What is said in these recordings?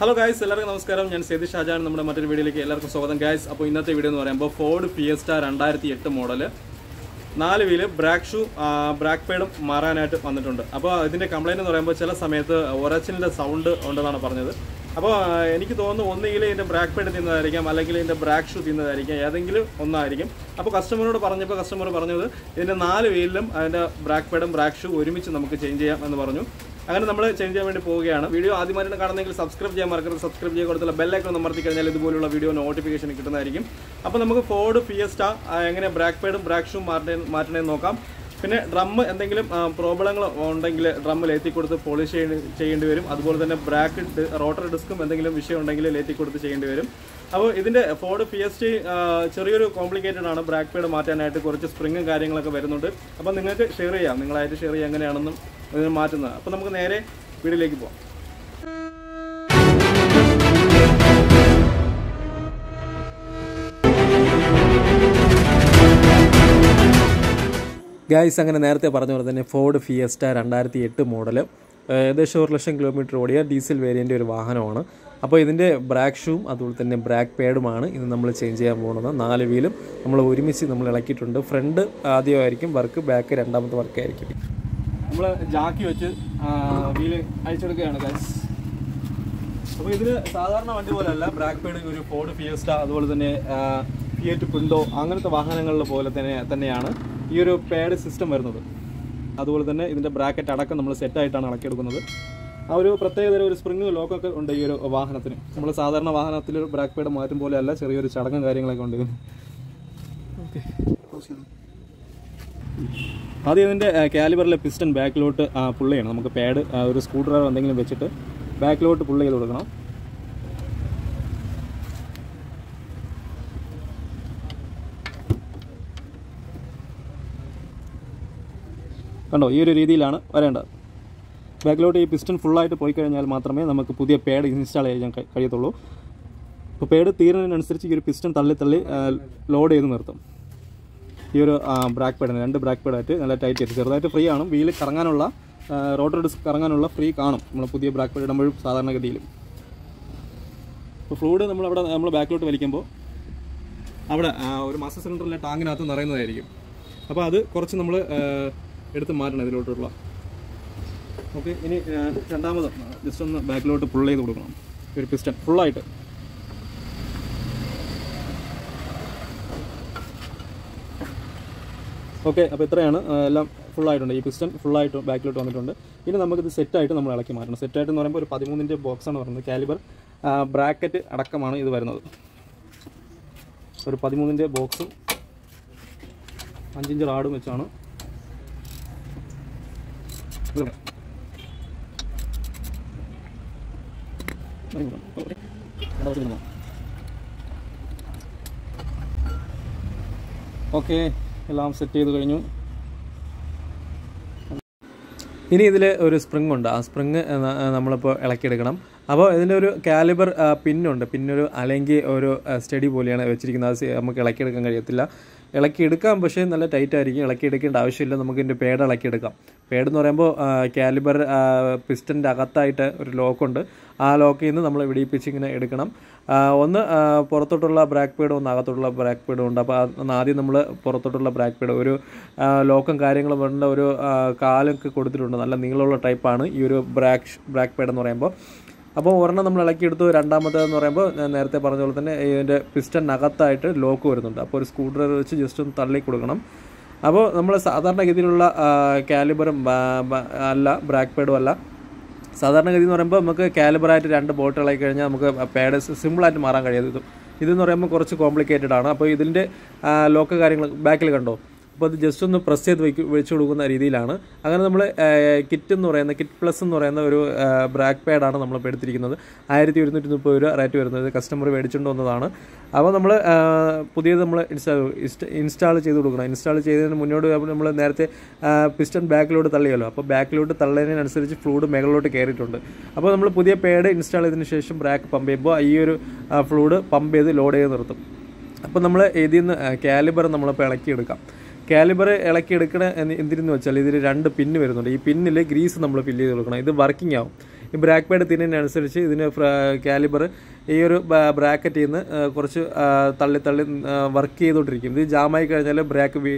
hello guys എല്ലാവർക്കും നമസ്കാരം ഞാൻ സേതി ഷാജാൻ നമ്മുടെ മറ്റൊരു വീഡിയോയിലേക്ക് എല്ലാവർക്കും സ്വാഗതം ഗായ്സ് അപ്പോൾ ഇന്നത്തെ വീഡിയോ എന്ന് പറയുമ്പോൾ ഫോർഡ് ഫിയസ്റ്റ രണ്ടായിരത്തി എട്ട് മോഡൽ നാല് വീല് ബ്രാക്ക് ഷൂ ബ്രാക്ക് പേഡും മാറാനായിട്ട് വന്നിട്ടുണ്ട് അപ്പോൾ ഇതിൻ്റെ കംപ്ലയിൻ്റ് എന്ന് പറയുമ്പോൾ ചില സമയത്ത് ഒരച്ചിലിൻ്റെ സൗണ്ട് ഉണ്ടെന്നാണ് പറഞ്ഞത് അപ്പോൾ എനിക്ക് തോന്നുന്നു ഒന്നുകിൽ ഇതിൻ്റെ ബ്രാക്ക് പേഡ് തിന്നതായിരിക്കാം അല്ലെങ്കിൽ ഇതിൻ്റെ ബ്രാക്ക് ഷൂ തിന്നതായിരിക്കാം ഏതെങ്കിലും ഒന്നായിരിക്കും അപ്പോൾ കസ്റ്റമറോട് പറഞ്ഞപ്പോൾ കസ്റ്റമർ പറഞ്ഞത് ഇതിൻ്റെ നാല് വീലിലും അതിൻ്റെ ബ്രാക്ക് പേഡും ബ്രാക്ക് ഷൂ ഒരുമിച്ച് നമുക്ക് ചേഞ്ച് ചെയ്യാം എന്ന് പറഞ്ഞു അങ്ങനെ നമ്മൾ ചേഞ്ച് ചെയ്യാൻ വേണ്ടി പോവുകയാണ് വീഡിയോ ആദ്യമായിട്ട് കാണുന്നെങ്കിൽ സബ്സ്ക്രൈബ് ചെയ്യാൻ മറക്കരുത് സബ്സ്ക്രൈബ് ചെയ്യാൻ കൊടുത്തുള്ള ബെല്ലൈക്കൺ നമർത്തി കഴിഞ്ഞാൽ ഇതുപോലുള്ള വീഡിയോ നോട്ടിഫിക്കേഷൻ കിട്ടുന്നതായിരിക്കും അപ്പോൾ നമുക്ക് ഫോർഡ് ഫിയസ്റ്റ എങ്ങനെ ബ്രാക്ക് പേഡും ബ്രാക്ക് ഷൂം മാറ്റേ മാറ്റണേന്ന് നോക്കാം പിന്നെ ഡ്രമ്മ് എന്തെങ്കിലും പ്രോബ്ലങ്ങൾ ഉണ്ടെങ്കിൽ ഡ്രമ്മ് ലേത്തി കൊടുത്ത് പോളിഷ് ചെയ്യേണ്ടി വരും അതുപോലെ തന്നെ ബ്രാക്കറ്റ് റോട്ടർ ഡിസ്കും എന്തെങ്കിലും വിഷയം ഉണ്ടെങ്കിൽ ലേത്തി കൊടുത്ത് ചെയ്യേണ്ടി വരും അപ്പോൾ ഇതിൻ്റെ ഫോർഡ് പി എസ് ടി ചെറിയൊരു കോംപ്ലിക്കേറ്റഡ് ആണ് ബ്രാക്ക് പേഡ് മാറ്റാനായിട്ട് കുറച്ച് സ്പ്രിങ്ങും കാര്യങ്ങളൊക്കെ വരുന്നുണ്ട് അപ്പോൾ നിങ്ങൾക്ക് ഷെയർ ചെയ്യാം നിങ്ങളായിട്ട് ഷെയർ ചെയ്യാം എങ്ങനെയാണെന്നും ഇതിന് മാറ്റുന്നത് അപ്പോൾ നമുക്ക് നേരെ വീട്ടിലേക്ക് പോകാം ഗൈസ് അങ്ങനെ നേരത്തെ പറഞ്ഞ പോലെ തന്നെ ഫോർഡ് ഫിയസ്റ്റ രണ്ടായിരത്തി എട്ട് മോഡൽ ഏകദേശം ഒരു ലക്ഷം കിലോമീറ്റർ ഓടിയ ഡീസൽ വേരിയൻ്റെ ഒരു വാഹനമാണ് അപ്പോൾ ഇതിൻ്റെ ബ്രാക്ക് ഷൂവും അതുപോലെ തന്നെ ബ്രാക്ക് പാഡുമാണ് ഇത് നമ്മൾ ചേഞ്ച് ചെയ്യാൻ പോകുന്നത് നാല് വീലും നമ്മൾ ഒരുമിച്ച് നമ്മൾ ഇളക്കിയിട്ടുണ്ട് ഫ്രണ്ട് ആദ്യമായിരിക്കും വർക്ക് ബാക്ക് രണ്ടാമത്തെ വർക്കായിരിക്കും നമ്മൾ ജാക്കി വെച്ച് വീല് അയച്ചെടുക്കുകയാണ് ഗൈസ് അപ്പോൾ ഇതിന് സാധാരണ വണ്ടി പോലെയല്ല ബ്രാക്ക് പേഡ് ഒരു ഫോർഡ് ഫിയസ്റ്റ അതുപോലെ തന്നെ ഫിയറ്റ് പിണ്ടോ അങ്ങനത്തെ വാഹനങ്ങളിൽ പോലെ തന്നെ തന്നെയാണ് ഈ ഒരു പേഡ് സിസ്റ്റം വരുന്നത് അതുപോലെ തന്നെ ഇതിൻ്റെ ബ്രാക്കറ്റ് അടക്കം നമ്മൾ സെറ്റായിട്ടാണ് എടുക്കുന്നത് ആ ഒരു പ്രത്യേകതരം ഒരു സ്പ്രിങ് ലോക്കൊക്കെ ഉണ്ട് ഈ ഒരു വാഹനത്തിന് നമ്മൾ സാധാരണ വാഹനത്തിൽ ഒരു ബ്രാക്ക് പേഡ് മാറ്റും പോലെയല്ല ചെറിയൊരു ചടങ്ങും കാര്യങ്ങളൊക്കെ ഉണ്ട് ഇതിന് ഓക്കെ ആദ്യം ഇതിൻ്റെ കാലിബറിലെ പിസ്റ്റൺ ബാക്കിലോട്ട് പുള്ളിയാണ് ചെയ്യണം നമുക്ക് പാഡ് ഒരു സ്കൂട്ടർ എന്തെങ്കിലും വെച്ചിട്ട് ബാക്കിലോട്ട് പുള്ളി ചെയ്ത് കൊടുക്കണം കണ്ടോ ഈ ഒരു രീതിയിലാണ് വരേണ്ടത് ബാക്കിലോട്ട് ഈ പിസ്റ്റൺ ഫുള്ളായിട്ട് പോയി കഴിഞ്ഞാൽ മാത്രമേ നമുക്ക് പുതിയ പേഡ് ഇൻസ്റ്റാൾ ചെയ്യാൻ കഴിയത്തുള്ളൂ അപ്പോൾ പേഡ് തീരുന്നതിനനുസരിച്ച് ഈ ഒരു പിസ്റ്റൺ തള്ളി തള്ളി ലോഡ് ചെയ്ത് നിർത്തും ഈ ഒരു ബ്രാക്ക് പാഡിന് രണ്ട് ബ്രാക്ക് പേഡായിട്ട് നല്ല ടൈറ്റ് ചെയ്ത് ചെറുതായിട്ട് ഫ്രീ ആണ് വീല് കറങ്ങാനുള്ള റോട്ടർ ഡിസ്ക് കറങ്ങാനുള്ള ഫ്രീ കാണും നമ്മൾ പുതിയ ബ്രാക്ക് പാഡ് ഇടുമ്പോഴും സാധാരണഗതിയിലും അപ്പോൾ ഫ്ലൂഡ് നമ്മളവിടെ നമ്മൾ ബാക്കിലോട്ട് വലിക്കുമ്പോൾ അവിടെ ഒരു മാസ്റ്റർ സിലിണ്ടറിലെ ടാങ്കിനകത്ത് നിറയുന്നതായിരിക്കും അപ്പോൾ അത് കുറച്ച് നമ്മൾ എടുത്ത് മാറ്റണം ഇതിലോട്ടുള്ള ഓക്കെ ഇനി രണ്ടാമത് ജസ്റ്റ് ഒന്ന് ബാക്കിലോട്ട് പുൾ ചെയ്ത് കൊടുക്കണം ഒരു പിസ്റ്റൺ ഫുള്ളായിട്ട് ഓക്കെ അപ്പോൾ ഇത്രയാണ് എല്ലാം ഫുള്ളായിട്ടുണ്ട് ഈ പിസ്റ്റൺ ഫുള്ളായിട്ട് ബാക്കിലോട്ട് വന്നിട്ടുണ്ട് ഇനി നമുക്കിത് സെറ്റായിട്ട് നമ്മൾ ഇളക്കി മാറ്റണം സെറ്റായിട്ട് എന്ന് പറയുമ്പോൾ ഒരു പതിമൂന്നിൻ്റെ ബോക്സാണ് പറയുന്നത് കാലിബർ ബ്രാക്കറ്റ് അടക്കമാണ് ഇത് വരുന്നത് ഒരു പതിമൂന്നിൻ്റെ ബോക്സും അഞ്ചിഞ്ച് റാഡും വെച്ചാണ് ഓക്കെ എല്ലാം സെറ്റ് ചെയ്ത് കഴിഞ്ഞു ഇനി ഇതിൽ ഒരു സ്പ്രിങ് ഉണ്ട് ആ സ്പ്രിങ് നമ്മളിപ്പോൾ ഇളക്കിയെടുക്കണം അപ്പോൾ ഇതിൻ്റെ ഒരു കാലിബർ പിന്നുണ്ട് പിന്നൊരു അല്ലെങ്കിൽ ഒരു സ്റ്റഡി പോലെയാണ് വെച്ചിരിക്കുന്നത് അത് നമുക്ക് ഇളക്കിയെടുക്കാൻ കഴിയത്തില്ല എടുക്കാം പക്ഷേ നല്ല ടൈറ്റ് ആയിരിക്കും എടുക്കേണ്ട ആവശ്യമില്ല നമുക്ക് ഇതിൻ്റെ പേഡ് എടുക്കാം പേഡ് എന്ന് പറയുമ്പോൾ കാലിബർ പിസ്റ്റൻ്റെ അകത്തായിട്ട് ഒരു ലോക്കുണ്ട് ആ ലോക്കിൽ നിന്ന് നമ്മൾ വിടിയിപ്പിച്ച് ഇങ്ങനെ എടുക്കണം ഒന്ന് പുറത്തോട്ടുള്ള ബ്രാക്ക് പേഡും ഒന്ന് അകത്തോട്ടുള്ള ബ്രാക്ക് പേഡും ഉണ്ട് അപ്പോൾ ആദ്യം നമ്മൾ പുറത്തോട്ടുള്ള ബ്രാക്ക് പേഡ് ഒരു ലോക്കും കാര്യങ്ങളും വേണ്ട ഒരു കാലൊക്കെ കൊടുത്തിട്ടുണ്ട് നല്ല നീളമുള്ള ടൈപ്പാണ് ഈ ഒരു ബ്രാക്ക് ബ്രാക്ക് പേഡ് എന്ന് പറയുമ്പോൾ അപ്പോൾ ഒരെണ്ണം നമ്മൾ ഇളക്കിയെടുത്തു എന്ന് പറയുമ്പോൾ ഞാൻ നേരത്തെ പറഞ്ഞ പോലെ തന്നെ ഇതിൻ്റെ പിസ്റ്റനകത്തായിട്ട് ലോക്ക് വരുന്നുണ്ട് അപ്പോൾ ഒരു സ്ക്രൂ ഡ്രൈവർ വെച്ച് ജസ്റ്റ് ഒന്ന് തള്ളി കൊടുക്കണം അപ്പോൾ നമ്മൾ സാധാരണഗതിയിലുള്ള കാലിബറും അല്ല ബ്രാക്ക് പേഡും അല്ല സാധാരണഗതി എന്ന് പറയുമ്പോൾ നമുക്ക് കാലിബറായിട്ട് രണ്ട് ഇളക്കി കഴിഞ്ഞാൽ നമുക്ക് പേഡ് സിമ്പിളായിട്ട് മാറാൻ കഴിയാതെ ഇതെന്ന് പറയുമ്പോൾ കുറച്ച് കോംപ്ലിക്കേറ്റഡ് ആണ് അപ്പോൾ ഇതിൻ്റെ ലോക്ക് കാര്യങ്ങൾ ബാക്കിൽ കണ്ടോ അപ്പോൾ അത് ജസ്റ്റ് ഒന്ന് പ്രസ് ചെയ്ത് വെക്ക് വെച്ച് കൊടുക്കുന്ന രീതിയിലാണ് അങ്ങനെ നമ്മൾ കിറ്റ് എന്ന് പറയുന്ന കിറ്റ് പ്ലസ് എന്ന് പറയുന്ന ഒരു ബ്രാക്ക് പാഡാണ് നമ്മളിപ്പോൾ എടുത്തിരിക്കുന്നത് ആയിരത്തി ഒരുന്നൂറ്റി മുപ്പത് രൂപ റേറ്റ് വരുന്നത് കസ്റ്റമർ മേടിച്ചുകൊണ്ട് വന്നതാണ് അപ്പോൾ നമ്മൾ പുതിയത് നമ്മൾ ഇൻസ്റ്റാൾ ചെയ്ത് കൊടുക്കണം ഇൻസ്റ്റാൾ ചെയ്തതിന് മുന്നോട്ട് നമ്മൾ നേരത്തെ പിസ്റ്റൺ ബാക്കിലോട്ട് തള്ളിയല്ലോ അപ്പോൾ ബാക്കിലോട്ട് തള്ളതിനനുസരിച്ച് ഫ്ലൂഡ് മേകളിലോട്ട് കയറിയിട്ടുണ്ട് അപ്പോൾ നമ്മൾ പുതിയ പേഡ് ഇൻസ്റ്റാൾ ചെയ്തതിന് ശേഷം ബ്രാക്ക് പമ്പ് ചെയ്യുമ്പോൾ ഈ ഒരു ഫ്ലൂഡ് പമ്പ് ചെയ്ത് ലോഡ് ചെയ്ത് നിർത്തും അപ്പോൾ നമ്മൾ ഇതിൽ നിന്ന് കാലിബർ നമ്മളിപ്പോൾ ഇളക്കിയെടുക്കാം കാലിബർ ഇളക്കി എടുക്കണ എന്തിരുന്നു വെച്ചാൽ ഇതിൽ രണ്ട് പിന്ന് വരുന്നുണ്ട് ഈ പിന്നിൽ ഗ്രീസ് നമ്മൾ ഫില്ല് ചെയ്ത് കൊടുക്കണം ഇത് വർക്കിംഗ് ആവും ഈ ബ്രാക്ക് പാഡ് തിന്നതിനനുസരിച്ച് ഇതിന് കാലിബർ ഈ ഒരു ബ്രാക്കറ്റിൽ നിന്ന് കുറച്ച് തള്ളി തള്ളി വർക്ക് ചെയ്തുകൊണ്ടിരിക്കും ഇത് ജാമായി കഴിഞ്ഞാൽ ബ്രാക്ക്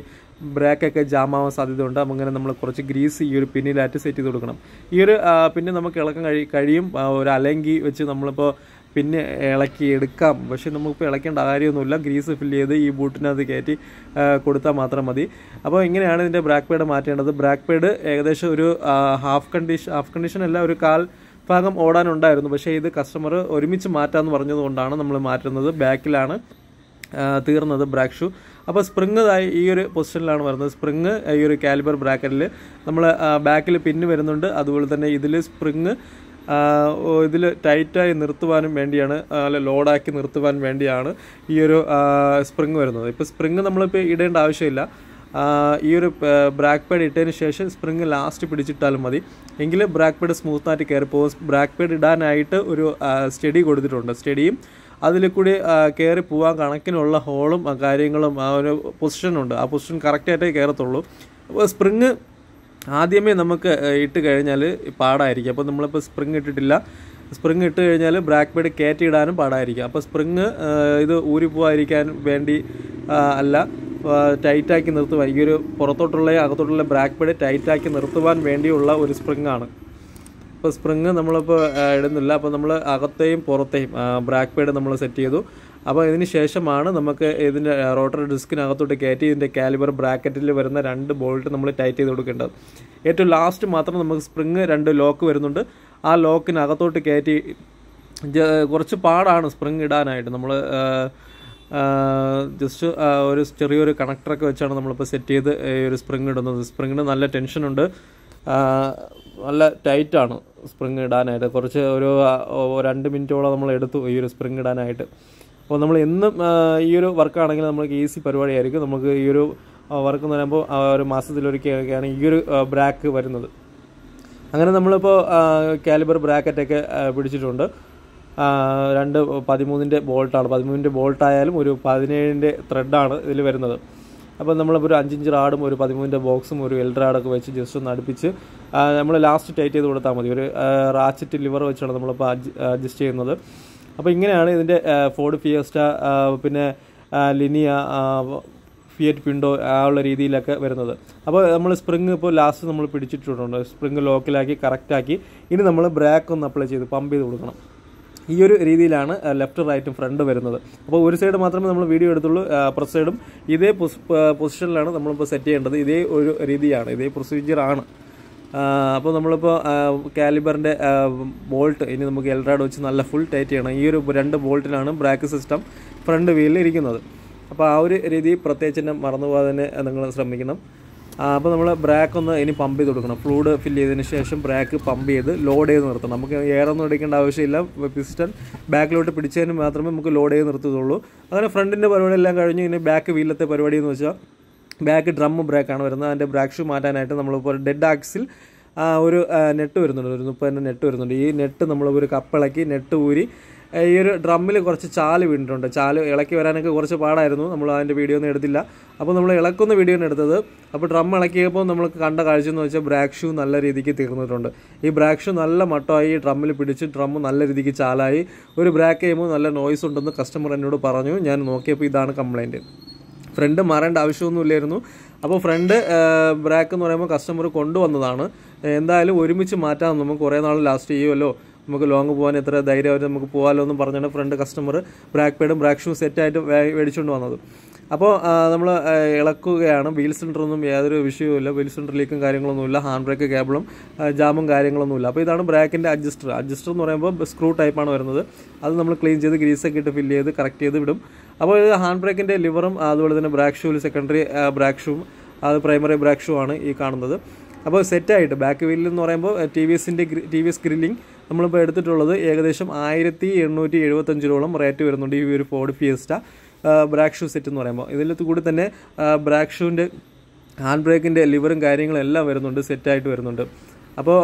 ബ്രാക്കൊക്കെ ജാമാവാൻ അപ്പം അങ്ങനെ നമ്മൾ കുറച്ച് ഗ്രീസ് ഈ ഒരു പിന്നിലായിട്ട് സെറ്റ് ചെയ്ത് കൊടുക്കണം ഈ ഒരു പിന്നെ നമുക്ക് ഇളക്കം കഴി കഴിയും ഒരു അലങ്കി വെച്ച് നമ്മളിപ്പോൾ പിന്നെ ഇളക്കി എടുക്കാം പക്ഷേ നമുക്കിപ്പോൾ ഇളക്കേണ്ട കാര്യമൊന്നുമില്ല ഗ്രീസ് ഫില്ല് ചെയ്ത് ഈ ബൂട്ടിനകത്ത് കയറ്റി കൊടുത്താൽ മാത്രം മതി അപ്പോൾ ഇങ്ങനെയാണ് ഇതിൻ്റെ ബ്രാക്ക് പേഡ് മാറ്റേണ്ടത് ബ്രാക്ക് പേഡ് ഏകദേശം ഒരു ഹാഫ് കണ്ടീഷൻ ഹാഫ് കണ്ടീഷൻ അല്ല ഒരു കാൽ ഭാഗം ഓടാനുണ്ടായിരുന്നു പക്ഷേ ഇത് കസ്റ്റമർ ഒരുമിച്ച് മാറ്റാമെന്ന് പറഞ്ഞതുകൊണ്ടാണ് നമ്മൾ മാറ്റുന്നത് ബാക്കിലാണ് തീർന്നത് ബ്രാക്ക് ഷൂ അപ്പോൾ സ്പ്രിങ് ഈ ഒരു പൊസിഷനിലാണ് വരുന്നത് സ്പ്രിങ് ഈ ഒരു കാലിബർ ബ്രാക്കറ്റിൽ നമ്മൾ ബാക്കിൽ പിന്ന് വരുന്നുണ്ട് അതുപോലെ തന്നെ ഇതിൽ സ്പ്രിങ് ഇതിൽ ടൈറ്റായി നിർത്തുവാനും വേണ്ടിയാണ് അല്ല ലോഡാക്കി നിർത്തുവാൻ വേണ്ടിയാണ് ഈ ഒരു സ്പ്രിങ് വരുന്നത് ഇപ്പോൾ സ്പ്രിങ് നമ്മളിപ്പോൾ ഇടേണ്ട ആവശ്യമില്ല ഈ ഒരു ബ്രാക്ക് പാഡ് ഇട്ടതിന് ശേഷം സ്പ്രിങ് ലാസ്റ്റ് പിടിച്ചിട്ടാലും മതി എങ്കിൽ ബ്രാക്ക് പാഡ് സ്മൂത്തായിട്ട് കയറി പോകും ബ്രാക്ക് പാഡ് ഇടാനായിട്ട് ഒരു സ്റ്റഡി കൊടുത്തിട്ടുണ്ട് സ്റ്റഡിയും അതിൽ കൂടി കയറി പോകാൻ കണക്കിനുള്ള ഹോളും കാര്യങ്ങളും ആ ഒരു പൊസിഷനുണ്ട് ആ പൊസിഷൻ കറക്റ്റായിട്ടേ കയറത്തുള്ളൂ അപ്പോൾ സ്പ്രിങ് ആദ്യമേ നമുക്ക് ഇട്ട് കഴിഞ്ഞാൽ പാടായിരിക്കും അപ്പോൾ നമ്മളിപ്പോൾ സ്പ്രിങ് ഇട്ടിട്ടില്ല സ്പ്രിങ് ഇട്ട് കഴിഞ്ഞാൽ ബ്രാക്ക് പേഡ് കയറ്റിയിടാനും പാടായിരിക്കും അപ്പോൾ സ്പ്രിങ് ഇത് ഊരിപ്പോവാതിരിക്കാൻ വേണ്ടി അല്ല ടൈറ്റാക്കി നിർത്തുവാൻ ഈ ഒരു പുറത്തോട്ടുള്ള അകത്തോട്ടുള്ള ബ്രാക്ക് പേഡ് ടൈറ്റാക്കി നിർത്തുവാൻ വേണ്ടിയുള്ള ഒരു സ്പ്രിങ് ആണ് ഇപ്പോൾ സ്പ്രിങ് നമ്മളിപ്പോൾ ഇടുന്നില്ല അപ്പോൾ നമ്മൾ അകത്തെയും പുറത്തെയും ബ്രാക്ക് പേഡ് നമ്മൾ സെറ്റ് ചെയ്തു അപ്പോൾ ഇതിന് ശേഷമാണ് നമുക്ക് ഇതിൻ്റെ റോട്ടർ ഡിസ്കിനകത്തോട്ട് കയറ്റി ഇതിൻ്റെ കാലിബർ ബ്രാക്കറ്റിൽ വരുന്ന രണ്ട് ബോൾട്ട് നമ്മൾ ടൈറ്റ് ചെയ്ത് കൊടുക്കേണ്ടത് ഏറ്റവും ലാസ്റ്റ് മാത്രം നമുക്ക് സ്പ്രിങ് രണ്ട് ലോക്ക് വരുന്നുണ്ട് ആ ലോക്കിനകത്തോട്ട് കയറ്റി കുറച്ച് പാടാണ് സ്പ്രിങ് ഇടാനായിട്ട് നമ്മൾ ജസ്റ്റ് ഒരു ചെറിയൊരു കണക്ടറൊക്കെ വെച്ചാണ് നമ്മളിപ്പോൾ സെറ്റ് ചെയ്ത് ഈ ഒരു സ്പ്രിങ് ഇടുന്നത് സ്പ്രിങ്ങിന് നല്ല ടെൻഷനുണ്ട് നല്ല ടൈറ്റാണ് സ്പ്രിങ് ഇടാനായിട്ട് കുറച്ച് ഒരു രണ്ട് മിനിറ്റോളം നമ്മൾ എടുത്തു ഈ ഒരു സ്പ്രിങ് ഇടാനായിട്ട് അപ്പോൾ നമ്മൾ എന്നും ഈ ഒരു വർക്കാണെങ്കിൽ നമുക്ക് ഈസി പരിപാടിയായിരിക്കും നമുക്ക് ഈ ഒരു വർക്ക് എന്ന് പറയുമ്പോൾ ഒരു മാസത്തിലൊരിക്കലൊക്കെയാണ് ഈ ഒരു ബ്രാക്ക് വരുന്നത് അങ്ങനെ നമ്മളിപ്പോൾ കാലിബർ ബ്രാക്കറ്റൊക്കെ പിടിച്ചിട്ടുണ്ട് രണ്ട് പതിമൂന്നിൻ്റെ ബോൾട്ടാണ് പതിമൂന്നിൻ്റെ ബോൾട്ടായാലും ഒരു പതിനേഴിൻ്റെ ത്രെഡാണ് ഇതിൽ വരുന്നത് അപ്പോൾ നമ്മൾ ഒരു അഞ്ചിഞ്ച് റാഡും ഒരു പതിമൂന്നിൻ്റെ ബോക്സും ഒരു എൽ റാഡൊക്കെ വെച്ച് ജസ്റ്റ് ഒന്ന് അടുപ്പിച്ച് നമ്മൾ ലാസ്റ്റ് ടൈറ്റ് ചെയ്ത് കൊടുത്താൽ മതി ഒരു റാച്ചറ്റ് ലിവർ വെച്ചാണ് നമ്മളിപ്പോൾ അഡ്ജസ്റ്റ് ചെയ്യുന്നത് അപ്പോൾ ഇങ്ങനെയാണ് ഇതിൻ്റെ ഫോർഡ് ഫിയസ്റ്റ പിന്നെ ലിനിയ ഫിയറ്റ് പിണ്ടോ ആ ഉള്ള രീതിയിലൊക്കെ വരുന്നത് അപ്പോൾ നമ്മൾ സ്പ്രിങ് ഇപ്പോൾ ലാസ്റ്റ് നമ്മൾ പിടിച്ചിട്ടുണ്ട് സ്പ്രിങ് ലോക്കിലാക്കി കറക്റ്റാക്കി ഇനി നമ്മൾ ബ്രേക്ക് ഒന്ന് അപ്ലൈ ചെയ്ത് പമ്പ് ചെയ്ത് കൊടുക്കണം ഈ ഒരു രീതിയിലാണ് ലെഫ്റ്റ് റൈറ്റും ഫ്രണ്ട് വരുന്നത് അപ്പോൾ ഒരു സൈഡ് മാത്രമേ നമ്മൾ വീഡിയോ എടുത്തുള്ളൂ പ്രസ് സൈഡും ഇതേ പൊസിഷനിലാണ് നമ്മളിപ്പോൾ സെറ്റ് ചെയ്യേണ്ടത് ഇതേ ഒരു രീതിയാണ് ഇതേ പ്രൊസീജിയർ ആണ് അപ്പോൾ നമ്മളിപ്പോൾ കാലിബറിൻ്റെ ബോൾട്ട് ഇനി നമുക്ക് എൽറാഡ് വെച്ച് നല്ല ഫുൾ ടൈറ്റ് ചെയ്യണം ഈ ഒരു രണ്ട് ബോൾട്ടിലാണ് ബ്രാക്ക് സിസ്റ്റം ഫ്രണ്ട് വീലിൽ ഇരിക്കുന്നത് അപ്പോൾ ആ ഒരു രീതി പ്രത്യേകിച്ച് തന്നെ മറന്നു പോകാതെ നിങ്ങൾ ശ്രമിക്കണം അപ്പോൾ നമ്മൾ ബ്രാക്ക് ഒന്ന് ഇനി പമ്പ് ചെയ്ത് കൊടുക്കണം ഫ്ലൂഡ് ഫില്ല് ചെയ്തതിന് ശേഷം ബ്രാക്ക് പമ്പ് ചെയ്ത് ലോഡ് ചെയ്ത് നിർത്തണം നമുക്ക് എയറൊന്നും അടിക്കേണ്ട ആവശ്യമില്ല പിസ്റ്റൺ ബാക്കിലോട്ട് പിടിച്ചതിന് മാത്രമേ നമുക്ക് ലോഡ് ചെയ്ത് നിർത്തുള്ളൂ അങ്ങനെ ഫ്രണ്ടിൻ്റെ പരിപാടി എല്ലാം കഴിഞ്ഞ് ഇനി ബാക്ക് വീലത്തെ പരിപാടി എന്ന് വെച്ചാൽ ബാക്ക് ഡ്രം ബ്രേക്കാണ് വരുന്നത് അതിൻ്റെ ബ്രാക്ക് ഷൂ മാറ്റാനായിട്ട് നമ്മളിപ്പോൾ ഡെഡ് ആക്സിൽ ഒരു നെറ്റ് വരുന്നുണ്ട് ഒരു മുപ്പത് തന്നെ നെറ്റ് വരുന്നുണ്ട് ഈ നെറ്റ് നമ്മൾ ഒരു കപ്പിളക്കി നെറ്റ് ഊരി ഈ ഒരു ഡ്രമ്മിൽ കുറച്ച് ചാല് വീണിട്ടുണ്ട് ചാല് ഇളക്കി വരാനൊക്കെ കുറച്ച് പാടായിരുന്നു നമ്മൾ അതിൻ്റെ വീഡിയോ ഒന്നും എടുത്തില്ല അപ്പോൾ നമ്മൾ ഇളക്കുന്ന വീഡിയോ ആണ് എടുത്തത് അപ്പോൾ ഡ്രം ഇളക്കിയപ്പോൾ നമ്മൾ കണ്ട കാഴ്ച എന്ന് വെച്ചാൽ ബ്രാക്ക് ഷൂ നല്ല രീതിക്ക് തീർന്നിട്ടുണ്ട് ഈ ബ്രാക്ക് ഷൂ നല്ല മട്ടമായി ഡ്രമ്മിൽ പിടിച്ച് ഡ്രം നല്ല രീതിക്ക് ചാലായി ഒരു ബ്രാക്ക് ചെയ്യുമ്പോൾ നല്ല നോയ്സ് ഉണ്ടെന്ന് കസ്റ്റമർ എന്നോട് പറഞ്ഞു ഞാൻ നോക്കിയപ്പോൾ ഇതാണ് കംപ്ലൈൻറ്റ് ഫ്രണ്ട് മാറേണ്ട ഇല്ലായിരുന്നു അപ്പോൾ ഫ്രണ്ട് ബ്രാക്ക് എന്ന് പറയുമ്പോൾ കസ്റ്റമർ കൊണ്ടുവന്നതാണ് എന്തായാലും ഒരുമിച്ച് മാറ്റാം നമുക്ക് കുറേ നാൾ ലാസ്റ്റ് ചെയ്യുമല്ലോ നമുക്ക് ലോങ് പോകാൻ എത്ര അവർ നമുക്ക് പോകാമല്ലോ എന്ന് പറഞ്ഞാണ് ഫ്രണ്ട് കസ്റ്റമർ ബ്രാക്ക് പേഡും ബ്രാക്ക് ഷൂ സെറ്റായിട്ട് മേടിച്ചുകൊണ്ട് വന്നത് അപ്പോൾ നമ്മൾ ഇളക്കുകയാണ് വീൽ സിലിണ്ടറൊന്നും യാതൊരു ഇല്ല വീൽ സിലിണ്ടർ ലീക്കും കാര്യങ്ങളൊന്നുമില്ല ഹാൻഡ് ബ്രേക്ക് കേബിളും ജാമും കാര്യങ്ങളൊന്നുമില്ല അപ്പോൾ ഇതാണ് ബ്രാക്കിൻ്റെ അഡ്ജസ്റ്റർ അഡ്ജസ്റ്റർ എന്ന് പറയുമ്പോൾ സ്ക്രൂ ടൈപ്പാണ് വരുന്നത് അത് നമ്മൾ ക്ലീൻ ചെയ്ത് ഗ്രീസൊക്കെ ഇട്ട് ഫില്ല് ചെയ്ത് കറക്റ്റ് ചെയ്ത് വിടും അപ്പോൾ ഇത് ഹാൻഡ് ബ്രേക്കിൻ്റെ ലിവറും അതുപോലെ തന്നെ ബ്രാക്ക് ഷൂവിൽ സെക്കൻഡറി ബ്രാക്ക് ഷൂവും അത് പ്രൈമറി ബ്രാക്ക് ഷൂ ആണ് ഈ കാണുന്നത് അപ്പോൾ സെറ്റായിട്ട് ബാക്ക് വീലിൽ എന്ന് പറയുമ്പോൾ ടി വി എസിൻ്റെ ടി വി എസ് ഗ്രില്ലിംഗ് നമ്മളിപ്പോൾ എടുത്തിട്ടുള്ളത് ഏകദേശം ആയിരത്തി എണ്ണൂറ്റി എഴുപത്തഞ്ചിലോളം റേറ്റ് വരുന്നുണ്ട് ഈ ഒരു Ford Fiesta brake shoe set എന്ന് പറയുമ്പോൾ ഇതിനകത്ത് കൂടി തന്നെ ബ്രാക്ക് ഷൂവിൻ്റെ ഹാൻഡ് ബ്രേക്കിൻ്റെ ലിവറും കാര്യങ്ങളും എല്ലാം വരുന്നുണ്ട് സെറ്റായിട്ട് വരുന്നുണ്ട് അപ്പോൾ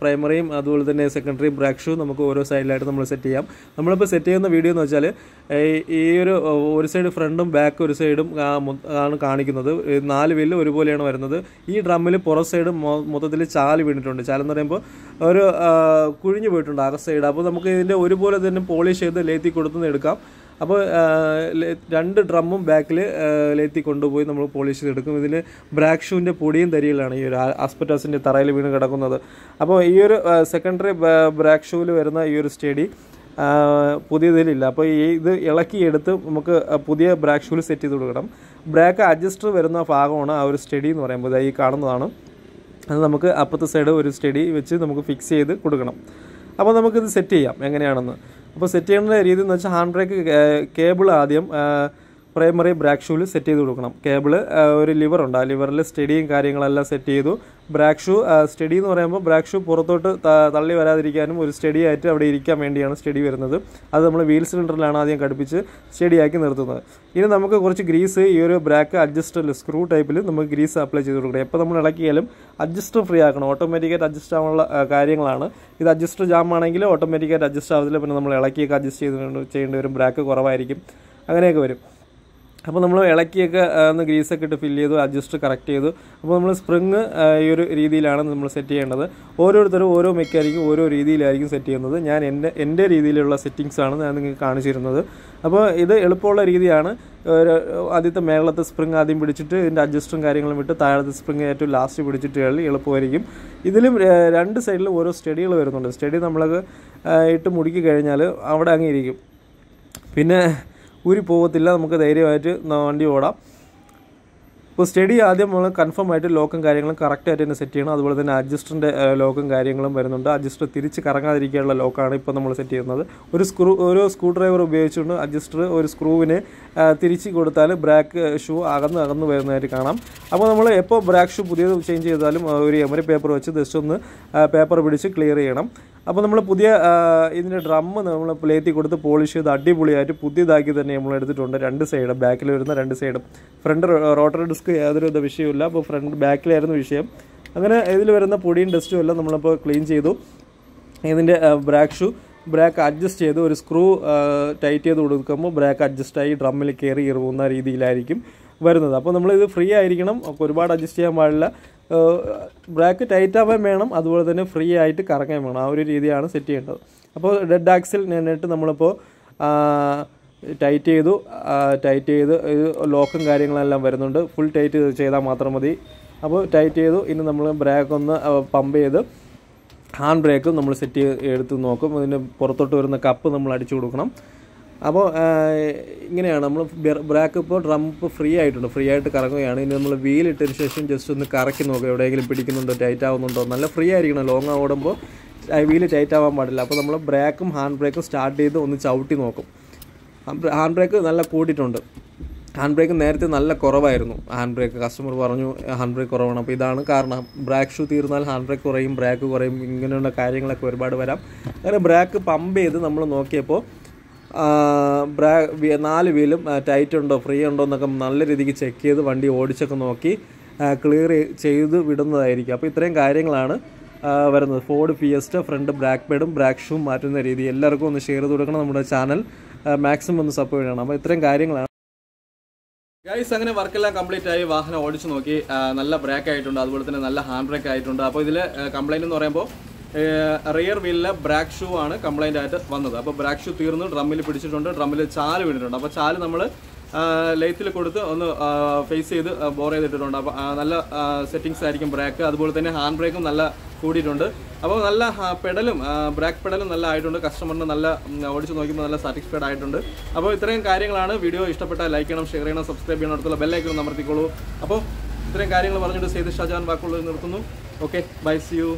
പ്രൈമറിയും അതുപോലെ തന്നെ സെക്കൻഡറി ബ്രാക്ഷും നമുക്ക് ഓരോ സൈഡിലായിട്ട് നമ്മൾ സെറ്റ് ചെയ്യാം നമ്മളിപ്പോൾ സെറ്റ് ചെയ്യുന്ന വീഡിയോ എന്ന് വെച്ചാൽ ഈ ഒരു ഒരു സൈഡ് ഫ്രണ്ടും ബാക്ക് ഒരു സൈഡും ആണ് കാണിക്കുന്നത് നാല് വില്ല് ഒരുപോലെയാണ് വരുന്നത് ഈ ഡ്രമ്മിൽ പുറം സൈഡ് മൊത്തത്തിൽ ചാല് വീണിട്ടുണ്ട് ചാലെന്ന് പറയുമ്പോൾ ഒരു കുഴിഞ്ഞു പോയിട്ടുണ്ട് ആ സൈഡ് അപ്പോൾ നമുക്ക് ഇതിൻ്റെ ഒരുപോലെ തന്നെ പോളിഷ് ചെയ്ത് ലേത്തി കൊടുത്തുനിന്ന് എടുക്കാം അപ്പോൾ രണ്ട് ഡ്രമ്മും ബാക്കിൽ ലേത്തി കൊണ്ടുപോയി നമ്മൾ പോളിഷ് ചെയ്തെടുക്കും ഇതിൽ ബ്രാക്ക് ഷൂവിൻ്റെ പൊടിയും തരിയിലാണ് ഈ ഒരു ആസ്പെറ്റാസിൻ്റെ തറയിൽ വീണ് കിടക്കുന്നത് അപ്പോൾ ഈ ഒരു സെക്കൻഡറി ബ്രാക്ക് ഷൂവിൽ വരുന്ന ഈ ഒരു സ്റ്റഡി പുതിയതിലില്ല അപ്പോൾ ഈ ഇത് ഇളക്കിയെടുത്ത് നമുക്ക് പുതിയ ബ്രാക്ക് ഷൂവിൽ സെറ്റ് ചെയ്ത് കൊടുക്കണം ബ്രാക്ക് അഡ്ജസ്റ്റർ വരുന്ന ഭാഗമാണ് ആ ഒരു സ്റ്റഡി എന്ന് പറയുമ്പോൾ ഈ കാണുന്നതാണ് അത് നമുക്ക് അപ്പുറത്തെ സൈഡ് ഒരു സ്റ്റഡി വെച്ച് നമുക്ക് ഫിക്സ് ചെയ്ത് കൊടുക്കണം അപ്പോൾ നമുക്കിത് സെറ്റ് ചെയ്യാം എങ്ങനെയാണെന്ന് അപ്പോൾ സെറ്റ് ചെയ്യേണ്ട രീതി എന്ന് വെച്ചാൽ ഹാൻഡ് ബ്രേക്ക് കേബിൾ ആദ്യം പ്രൈമറി ബ്രാക്ക് ഷൂവിൽ സെറ്റ് ചെയ്ത് കൊടുക്കണം കേബിള് ഒരു ലിവർ ഉണ്ട് ആ ലിവറിൽ സ്റ്റഡിയും കാര്യങ്ങളെല്ലാം സെറ്റ് ചെയ്തു ബ്രാക്ക് ഷൂ സ്റ്റഡി എന്ന് പറയുമ്പോൾ ബ്രാക്ക് ഷൂ പുറത്തോട്ട് തള്ളി വരാതിരിക്കാനും ഒരു സ്റ്റഡി ആയിട്ട് അവിടെ ഇരിക്കാൻ വേണ്ടിയാണ് സ്റ്റഡി വരുന്നത് അത് നമ്മൾ വീൽ സിലിണ്ടറിലാണ് ആദ്യം ഘടിപ്പിച്ച് സ്റ്റഡിയാക്കി നിർത്തുന്നത് ഇനി നമുക്ക് കുറച്ച് ഗ്രീസ് ഈ ഒരു ബ്രാക്ക് അഡ്ജസ്റ്റർ സ്ക്രൂ ടൈപ്പിൽ നമുക്ക് ഗ്രീസ് അപ്ലൈ ചെയ്ത് കൊടുക്കണം എപ്പോൾ നമ്മൾ ഇളക്കിയാലും അഡ്ജസ്റ്റർ ഫ്രീ ആക്കണം ഓട്ടോമാറ്റിക്കായിട്ട് അഡ്ജസ്റ്റ് ആവാനുള്ള കാര്യങ്ങളാണ് ഇത് അഡ്ജസ്റ്റർ ജാം ആണെങ്കിൽ ഓട്ടോമാറ്റിക്കായിട്ട് അഡ്ജസ്റ്റ് ആവത്തില്ല പിന്നെ നമ്മൾ ഇളക്കിയൊക്കെ അഡ്ജസ്റ്റ് ചെയ്ത് ചെയ്യേണ്ടി വരും ബ്രാക്ക് കുറവായിരിക്കും അങ്ങനെയൊക്കെ വരും അപ്പോൾ നമ്മൾ ഇളക്കിയൊക്കെ ഒന്ന് ഗ്രീസൊക്കെ ഇട്ട് ഫില്ല് ചെയ്തു അഡ്ജസ്റ്റ് കറക്റ്റ് ചെയ്തു അപ്പോൾ നമ്മൾ സ്പ്രിങ് ഈ ഒരു രീതിയിലാണ് നമ്മൾ സെറ്റ് ചെയ്യേണ്ടത് ഓരോരുത്തരും ഓരോ മെക്കാനിക്കും ഓരോ രീതിയിലായിരിക്കും സെറ്റ് ചെയ്യുന്നത് ഞാൻ എൻ്റെ എൻ്റെ രീതിയിലുള്ള സെറ്റിങ്സാണ് ഞാൻ നിങ്ങൾക്ക് കാണിച്ചിരുന്നത് അപ്പോൾ ഇത് എളുപ്പമുള്ള രീതിയാണ് ഒരു ആദ്യത്തെ മേളത്തെ സ്പ്രിങ് ആദ്യം പിടിച്ചിട്ട് ഇതിൻ്റെ അഡ്ജസ്റ്റും കാര്യങ്ങളും വിട്ട് താഴത്തെ സ്പ്രിങ് ഏറ്റവും ലാസ്റ്റ് പിടിച്ചിട്ട് കളി എളുപ്പമായിരിക്കും ഇതിലും രണ്ട് സൈഡിലും ഓരോ സ്റ്റഡികൾ വരുന്നുണ്ട് സ്റ്റഡി നമ്മളത് ഇട്ട് മുടുക്കി കഴിഞ്ഞാൽ അവിടെ ഇരിക്കും പിന്നെ ഊരി പോകത്തില്ല നമുക്ക് ധൈര്യമായിട്ട് വണ്ടി ഓടാം ഇപ്പോൾ സ്റ്റഡി ആദ്യം നമ്മൾ കൺഫേം ആയിട്ട് ലോക്കും കാര്യങ്ങളും കറക്റ്റായിട്ട് തന്നെ സെറ്റ് ചെയ്യണം അതുപോലെ തന്നെ അഡ്ജസ്റ്ററിൻ്റെ ലോക്കും കാര്യങ്ങളും വരുന്നുണ്ട് അഡ്ജസ്റ്റർ തിരിച്ച് കറങ്ങാതിരിക്കാനുള്ള ലോക്കാണ് ഇപ്പോൾ നമ്മൾ സെറ്റ് ചെയ്യുന്നത് ഒരു സ്ക്രൂ ഒരു സ്ക്രൂ ഡ്രൈവർ ഉപയോഗിച്ചുകൊണ്ട് അഡ്ജസ്റ്റർ ഒരു സ്ക്രൂവിന് തിരിച്ച് കൊടുത്താൽ ബ്രാക്ക് ഷൂ അകന്ന് അകന്ന് വരുന്നതായിട്ട് കാണാം അപ്പോൾ നമ്മൾ എപ്പോൾ ബ്രാക്ക് ഷൂ പുതിയത് ചേഞ്ച് ചെയ്താലും ഒരു എമറി പേപ്പർ വെച്ച് ജസ്റ്റ് ഒന്ന് പേപ്പർ പിടിച്ച് ക്ലിയർ ചെയ്യണം അപ്പോൾ നമ്മൾ പുതിയ ഇതിൻ്റെ ഡ്രമ്മ് നമ്മൾ പ്ലേറ്റിൽ കൊടുത്ത് പോളിഷ് ചെയ്ത് അടിപൊളിയായിട്ട് പുതിയതാക്കി തന്നെ നമ്മൾ എടുത്തിട്ടുണ്ട് രണ്ട് സൈഡ് ബാക്കിൽ വരുന്ന രണ്ട് സൈഡും ഫ്രണ്ട് റോട്ടർ ഡിസ്ക് യാതൊരുവിധ വിഷയമില്ല അപ്പോൾ ഫ്രണ്ട് ബാക്കിലായിരുന്നു വിഷയം അങ്ങനെ ഇതിൽ വരുന്ന പൊടിയും ഡസ്റ്റും എല്ലാം നമ്മളിപ്പോൾ ക്ലീൻ ചെയ്തു ഇതിൻ്റെ ബ്രാക്ക് ഷൂ ബ്രാക്ക് അഡ്ജസ്റ്റ് ചെയ്ത് ഒരു സ്ക്രൂ ടൈറ്റ് ചെയ്ത് കൊടുക്കുമ്പോൾ ബ്രാക്ക് അഡ്ജസ്റ്റായി ഡ്രമ്മിൽ കയറി ഇറങ്ങുന്ന രീതിയിലായിരിക്കും വരുന്നത് അപ്പോൾ നമ്മളിത് ഫ്രീ ആയിരിക്കണം ഒരുപാട് അഡ്ജസ്റ്റ് ചെയ്യാൻ പാടില്ല ബ്രാക്ക് ടൈറ്റ് ആവാൻ വേണം അതുപോലെ തന്നെ ഫ്രീ ആയിട്ട് കറങ്ങാൻ വേണം ആ ഒരു രീതിയാണ് സെറ്റ് ചെയ്യേണ്ടത് അപ്പോൾ ഡെഡ് ആക്സിൽ നിന്നിട്ട് നമ്മളിപ്പോൾ ടൈറ്റ് ചെയ്തു ടൈറ്റ് ചെയ്ത് ലോക്കും കാര്യങ്ങളെല്ലാം വരുന്നുണ്ട് ഫുൾ ടൈറ്റ് ചെയ്താൽ മാത്രം മതി അപ്പോൾ ടൈറ്റ് ചെയ്തു ഇനി നമ്മൾ ബ്രേക്ക് ഒന്ന് പമ്പ് ചെയ്ത് ഹാൻഡ് ബ്രേക്ക് നമ്മൾ സെറ്റ് എടുത്ത് നോക്കും അതിന് പുറത്തോട്ട് വരുന്ന കപ്പ് നമ്മൾ അടിച്ചു കൊടുക്കണം അപ്പോൾ ഇങ്ങനെയാണ് നമ്മൾ ബ്രാക്ക് ഇപ്പോൾ ഡ്രംപ് ഫ്രീ ആയിട്ടുണ്ട് ഫ്രീ ആയിട്ട് കറങ്ങുകയാണ് ഇനി നമ്മൾ വീലിട്ടതിന് ശേഷം ജസ്റ്റ് ഒന്ന് കറക്കി നോക്കുക എവിടെയെങ്കിലും പിടിക്കുന്നുണ്ടോ ടൈറ്റ് ആവുന്നുണ്ടോ നല്ല ഫ്രീ ആയിരിക്കണം ലോങ് ഓടുമ്പോൾ വീല് ടൈറ്റ് ആവാൻ പാടില്ല അപ്പോൾ നമ്മൾ ബ്രേക്കും ഹാൻഡ് ബ്രേക്കും സ്റ്റാർട്ട് ചെയ്ത് ഒന്ന് ചവിട്ടി നോക്കും ഹാൻഡ് ബ്രേക്ക് നല്ല കൂട്ടിയിട്ടുണ്ട് ഹാൻഡ് ബ്രേക്ക് നേരത്തെ നല്ല കുറവായിരുന്നു ഹാൻഡ് ബ്രേക്ക് കസ്റ്റമർ പറഞ്ഞു ഹാൻഡ് ബ്രേക്ക് കുറവാണ് അപ്പോൾ ഇതാണ് കാരണം ബ്രാക്ക് ഷൂ തീർന്നാൽ ഹാൻഡ് ബ്രേക്ക് കുറയും ബ്രാക്ക് കുറയും ഇങ്ങനെയുള്ള കാര്യങ്ങളൊക്കെ ഒരുപാട് വരാം അങ്ങനെ ബ്രാക്ക് പമ്പ് ചെയ്ത് നമ്മൾ നോക്കിയപ്പോൾ ബ്രാ നാല് വീലും ടൈറ്റ് ഉണ്ടോ ഫ്രീ ഉണ്ടോ എന്നൊക്കെ നല്ല രീതിക്ക് ചെക്ക് ചെയ്ത് വണ്ടി ഓടിച്ചൊക്കെ നോക്കി ക്ലിയർ ചെയ്ത് വിടുന്നതായിരിക്കും അപ്പോൾ ഇത്രയും കാര്യങ്ങളാണ് വരുന്നത് ഫോർഡ് ഫിയസ്റ്റ ഫ്രണ്ട് ബ്രാക്ക് പേഡും ബ്രാക്ക് ഷൂം മാറ്റുന്ന രീതി എല്ലാവർക്കും ഒന്ന് ഷെയർ ചെയ്ത് കൊടുക്കണം നമ്മുടെ ചാനൽ മാക്സിമം ഒന്ന് സപ്പോർട്ട് ചെയ്യണം അപ്പോൾ ഇത്രയും കാര്യങ്ങളാണ് ഗൈസ് അങ്ങനെ വർക്കെല്ലാം കംപ്ലീറ്റ് ആയി വാഹനം ഓടിച്ചു നോക്കി നല്ല ബ്രേക്ക് ആയിട്ടുണ്ട് അതുപോലെ തന്നെ നല്ല ഹാൻഡ് ബ്രേക്ക് ആയിട്ടുണ്ട് അപ്പോൾ ഇതിൽ കംപ്ലൈൻറ്റ് എന്ന് പറയുമ്പോൾ റിയർ വീലിലെ ബ്രാക്ക് ഷൂ ആണ് കംപ്ലൈൻ്റ് ആയിട്ട് വന്നത് അപ്പോൾ ബ്രാക്ക് ഷൂ തീർന്ന് ഡ്രമ്മിൽ പിടിച്ചിട്ടുണ്ട് ഡ്രമ്മിൽ ചാല് വീണിട്ടുണ്ട് അപ്പോൾ ചാല് നമ്മൾ ലൈത്തിൽ കൊടുത്ത് ഒന്ന് ഫേസ് ചെയ്ത് ബോർ ചെയ്തിട്ടുണ്ട് അപ്പോൾ നല്ല സെറ്റിങ്സ് ആയിരിക്കും ബ്രേക്ക് അതുപോലെ തന്നെ ഹാൻഡ് ബ്രേക്കും നല്ല കൂടിയിട്ടുണ്ട് അപ്പോൾ നല്ല പെഡലും ബ്രേക്ക് പെഡലും നല്ല ആയിട്ടുണ്ട് കസ്റ്റമറിന് നല്ല ഓടിച്ച് നോക്കുമ്പോൾ നല്ല സാറ്റിസ്ഫൈഡ് ആയിട്ടുണ്ട് അപ്പോൾ ഇത്രയും കാര്യങ്ങളാണ് വീഡിയോ ഇഷ്ടപ്പെട്ടാൽ ലൈക്ക് ചെയ്യണം ഷെയർ ചെയ്യണം സബ്സ്ക്രൈബ് ചെയ്യണം അടുത്തുള്ള ബെല്ലൈക്കും അമർത്തിക്കോളൂ അപ്പോൾ ഇത്രയും കാര്യങ്ങൾ പറഞ്ഞിട്ട് സെയ്ത് ഷാജാൻ വാക്കുകൾ നിർത്തുന്നു ഓക്കെ ബൈ സി യു